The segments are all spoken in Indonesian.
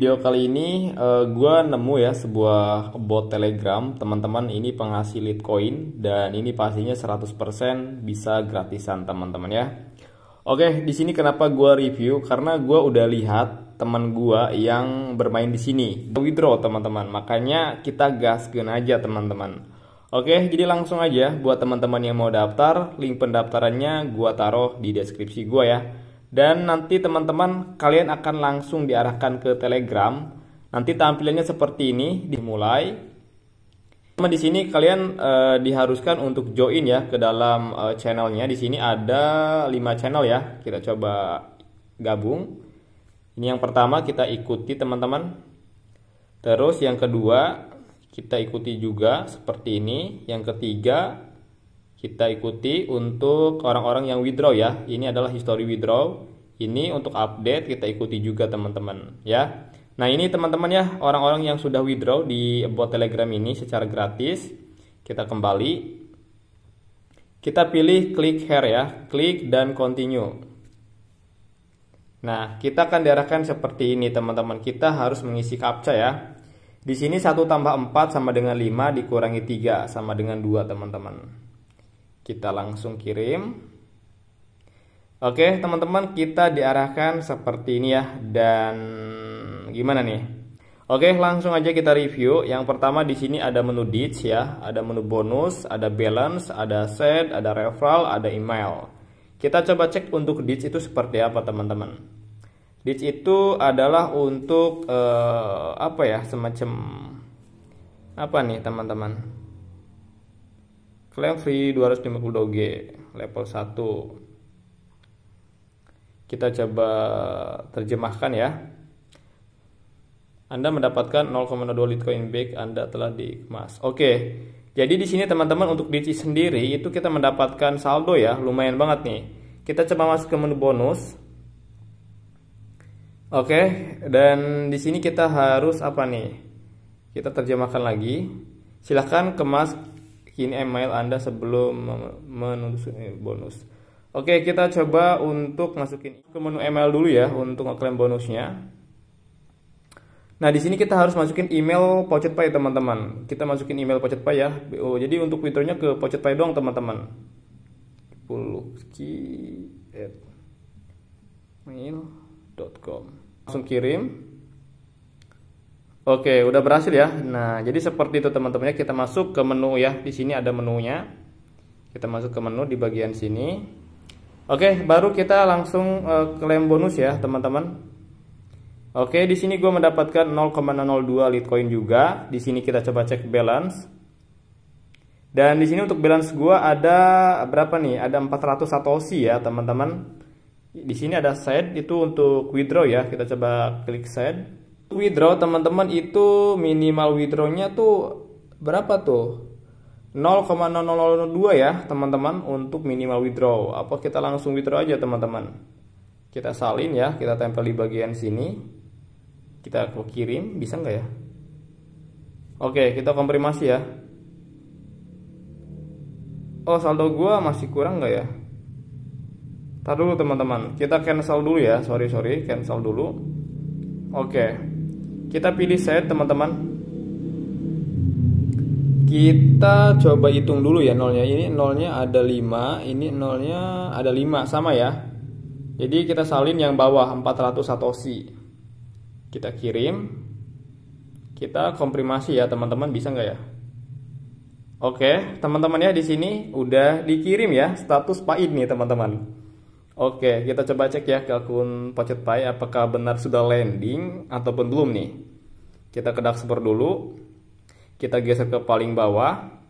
Video kali ini uh, eh, gue nemu ya sebuah bot telegram Teman-teman ini penghasil litcoin Dan ini pastinya 100% bisa gratisan teman-teman ya Oke di sini kenapa gue review Karena gue udah lihat teman gue yang bermain di sini Withdraw teman-teman Makanya kita gaskin aja teman-teman Oke jadi langsung aja Buat teman-teman yang mau daftar Link pendaftarannya gue taruh di deskripsi gue ya dan nanti teman-teman kalian akan langsung diarahkan ke Telegram. Nanti tampilannya seperti ini, dimulai. Teman di sini kalian e, diharuskan untuk join ya ke dalam e, channelnya. Di sini ada 5 channel ya. Kita coba gabung. Ini yang pertama kita ikuti teman-teman. Terus yang kedua kita ikuti juga seperti ini. Yang ketiga kita ikuti untuk orang-orang yang withdraw ya. Ini adalah history withdraw. Ini untuk update kita ikuti juga teman-teman ya. Nah ini teman-teman ya orang-orang yang sudah withdraw di bot telegram ini secara gratis. Kita kembali. Kita pilih klik here ya. Klik dan continue. Nah kita akan diarahkan seperti ini teman-teman. Kita harus mengisi captcha ya. Di sini 1 tambah 4 sama dengan 5 dikurangi 3 sama dengan 2 teman-teman kita langsung kirim Oke teman-teman kita diarahkan seperti ini ya dan gimana nih Oke langsung aja kita review yang pertama di sini ada menu ditch ya ada menu bonus ada balance ada set ada referral ada email kita coba cek untuk ditch itu seperti apa teman-teman ditch itu adalah untuk eh, apa ya semacam apa nih teman-teman Claim free 250 g level 1. Kita coba terjemahkan ya. Anda mendapatkan 0,02 Litecoin back Anda telah dikemas. Oke. Jadi di sini teman-teman untuk DC sendiri itu kita mendapatkan saldo ya, lumayan banget nih. Kita coba masuk ke menu bonus. Oke, dan di sini kita harus apa nih? Kita terjemahkan lagi. Silahkan kemas kini email Anda sebelum menelusuri eh, bonus. Oke, kita coba untuk masukin ke menu email dulu ya untuk ngeklaim bonusnya. Nah, di sini kita harus masukin email Pocetpay, teman-teman. Kita masukin email Pocetpay ya. Oh, jadi untuk fiturnya ke Pocetpay doang, teman-teman. pulukski@mail.com. Langsung kirim. Oke, udah berhasil ya. Nah, jadi seperti itu teman-temannya. Kita masuk ke menu ya. Di sini ada menunya. Kita masuk ke menu di bagian sini. Oke, baru kita langsung uh, klaim bonus ya, teman-teman. Oke, di sini gue mendapatkan 0,002 Litecoin juga. Di sini kita coba cek balance. Dan di sini untuk balance gue ada berapa nih? Ada 400 satoshi ya, teman-teman. Di sini ada set itu untuk withdraw ya. Kita coba klik side withdraw teman-teman itu minimal withdrawnya tuh berapa tuh 0,002 ya teman-teman untuk minimal withdraw apa kita langsung withdraw aja teman-teman kita salin ya kita tempel di bagian sini kita kirim bisa nggak ya Oke kita konfirmasi ya Oh saldo gua masih kurang nggak ya Tar dulu teman-teman kita cancel dulu ya sorry sorry cancel dulu Oke kita pilih set teman-teman. Kita coba hitung dulu ya nolnya. Ini nolnya ada 5, ini nolnya ada 5 sama ya. Jadi kita salin yang bawah 400 satoshi. Kita kirim. Kita komprimasi ya teman-teman, bisa nggak ya? Oke, teman-teman ya di sini udah dikirim ya status pahit nih teman-teman. Oke, kita coba cek ya ke akun Pocet Pai apakah benar sudah landing ataupun belum nih. Kita ke dashboard dulu. Kita geser ke paling bawah.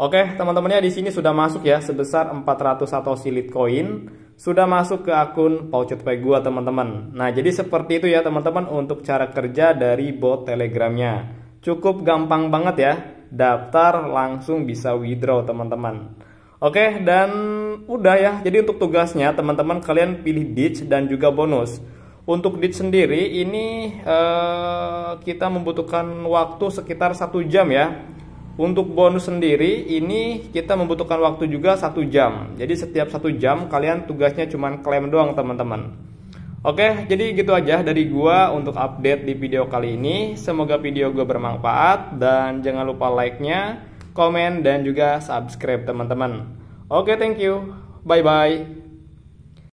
Oke, teman-temannya di sini sudah masuk ya sebesar 400 atau silit koin sudah masuk ke akun Pocet Pai gua teman-teman. Nah, jadi seperti itu ya teman-teman untuk cara kerja dari bot Telegramnya. Cukup gampang banget ya. Daftar langsung bisa withdraw teman-teman. Oke, dan udah ya. Jadi untuk tugasnya teman-teman kalian pilih ditch dan juga bonus. Untuk ditch sendiri ini eh, kita membutuhkan waktu sekitar satu jam ya. Untuk bonus sendiri ini kita membutuhkan waktu juga satu jam. Jadi setiap satu jam kalian tugasnya cuma klaim doang teman-teman. Oke, jadi gitu aja dari gua untuk update di video kali ini. Semoga video gua bermanfaat dan jangan lupa like-nya, komen dan juga subscribe teman-teman. Oke, okay, thank you. Bye bye.